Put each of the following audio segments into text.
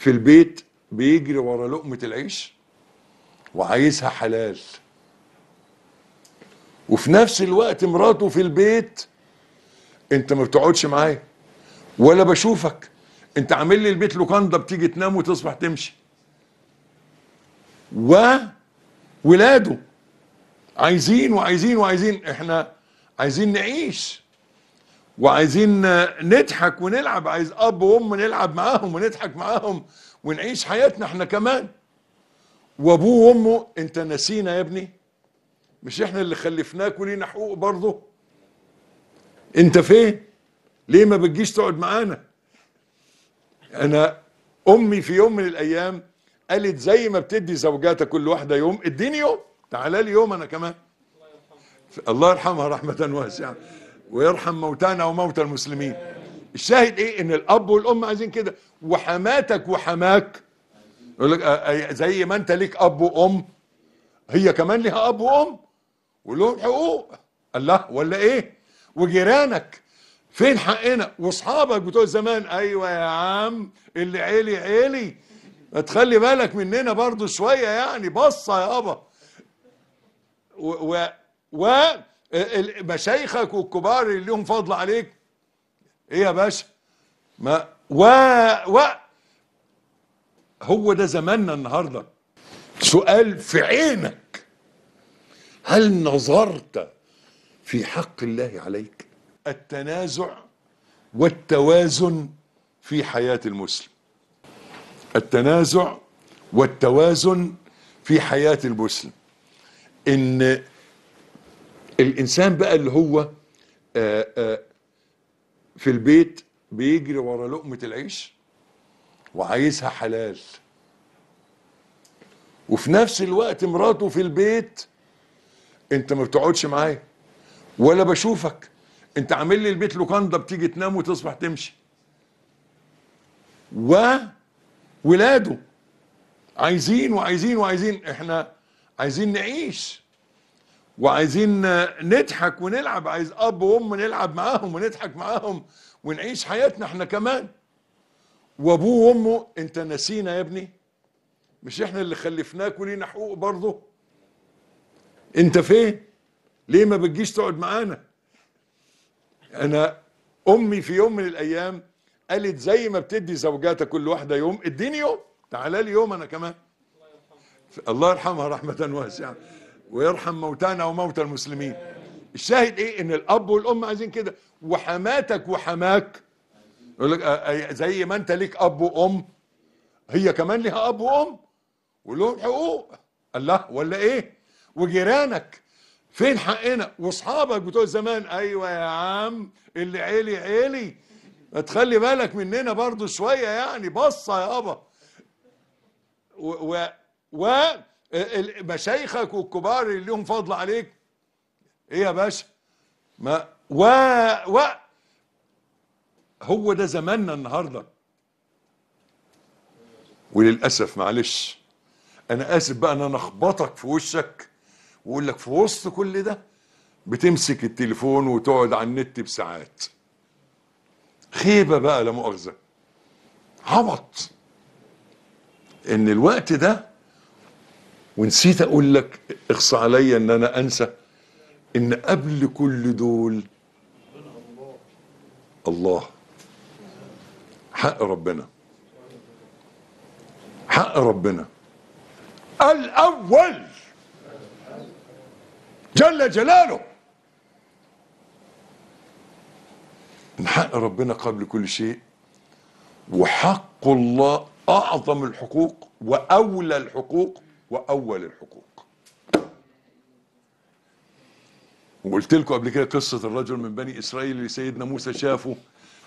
في البيت بيجري ورا لقمة العيش وعايزها حلال وفي نفس الوقت مراته في البيت انت ما بتقعدش معايا ولا بشوفك انت عامل لي البيت لوكاندا بتيجي تنام وتصبح تمشي و ولاده عايزين وعايزين وعايزين احنا عايزين نعيش وعايزين نضحك ونلعب عايز اب وام نلعب معاهم ونضحك معاهم ونعيش حياتنا احنا كمان وابوه وامه انت نسينا يا ابني مش احنا اللي خلفناك ولينا حقوق برضه انت فين ليه ما بتجيش تقعد معانا انا امي في يوم من الايام قالت زي ما بتدي زوجاتك كل واحده يوم اديني يوم تعالى لي يوم انا كمان الله يرحمها رحمه واسعه ويرحم موتانا وموتى المسلمين الشاهد ايه ان الاب والام عايزين كده وحماتك وحماك يقول لك زي ما انت ليك اب وام هي كمان ليها اب وام ولهم حقوق الله ولا ايه وجيرانك فين حقنا واصحابك بتوع زمان ايوه يا عم اللي عيلي عيلي ما تخلي بالك مننا برضو شويه يعني بصه يابا و, و, و مشايخك والكبار اللي لهم فضل عليك ايه يا باشا ما و و هو ده زماننا النهارده سؤال في عينك هل نظرت في حق الله عليك التنازع والتوازن في حياه المسلم التنازع والتوازن في حياه المسلم ان الانسان بقى اللي هو آآ آه، آآ آه، في البيت بيجري ورا لقمه العيش وعايزها حلال وفي نفس الوقت مراته في البيت انت ما بتقعدش معايا ولا بشوفك انت عامل لي البيت لوكاندا بتيجي تنام وتصبح تمشي وولاده عايزين وعايزين وعايزين احنا عايزين نعيش وعايزين نضحك ونلعب عايز اب وام نلعب معاهم ونضحك معاهم ونعيش حياتنا احنا كمان وابوه وامه انت نسينا يا ابني مش احنا اللي خلفناك ولينا حقوق برضه انت فين ليه ما بتجيش تقعد معانا انا امي في يوم من الايام قالت زي ما بتدي زوجاتك كل واحده يوم اديني يوم تعالى لي يوم انا كمان الله يرحمها رحمه واسعه ويرحم موتانا وموتى المسلمين الشاهد ايه ان الاب والام عايزين كده وحماتك وحماك يقول لك زي ما انت ليك اب وام هي كمان ليها اب وام ولهم حقوق الله ولا ايه وجيرانك فين حقنا واصحابك بتوع زمان ايوه يا عم اللي عيلي عيلي ما تخلي بالك مننا برضو شويه يعني بصه يابا و, و, و مشايخك والكبار اللي لهم فضل عليك ايه يا باشا ما و و هو ده زماننا النهارده وللاسف معلش انا اسف بقى ان انا اخبطك في وشك واقول لك في وسط كل ده بتمسك التليفون وتقعد على النت بساعات خيبه بقى لا مؤاخذه عبط ان الوقت ده ونسيت اقول لك اخص عليا ان انا انسى ان قبل كل دول الله حق ربنا حق ربنا الاول جل جلاله من حق ربنا قبل كل شيء وحق الله اعظم الحقوق واولى الحقوق واول الحقوق وقلت لكم قبل كده قصه الرجل من بني اسرائيل اللي سيدنا موسى شافه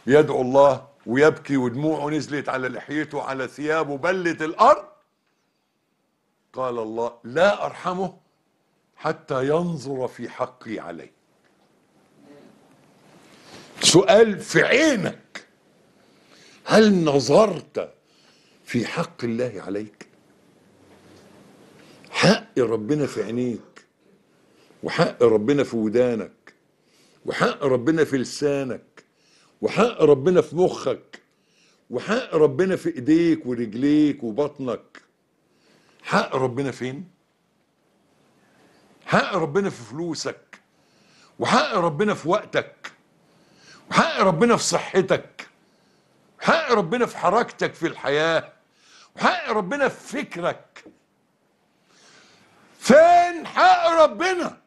يدعو الله ويبكي ودموعه نزلت على لحيته على ثيابه بلت الارض قال الله لا ارحمه حتى ينظر في حقي عليه سؤال في عينك هل نظرت في حق الله عليك حق ربنا في عينيك وحق ربنا في ودانك وحق ربنا في لسانك وحق ربنا في مخك وحق ربنا في ايديك ورجليك وبطنك حق ربنا فين حق ربنا في فلوسك وحق ربنا في وقتك وحق ربنا في صحتك وحق ربنا في حركتك في الحياه وحق ربنا في فكرك فين حق ربنا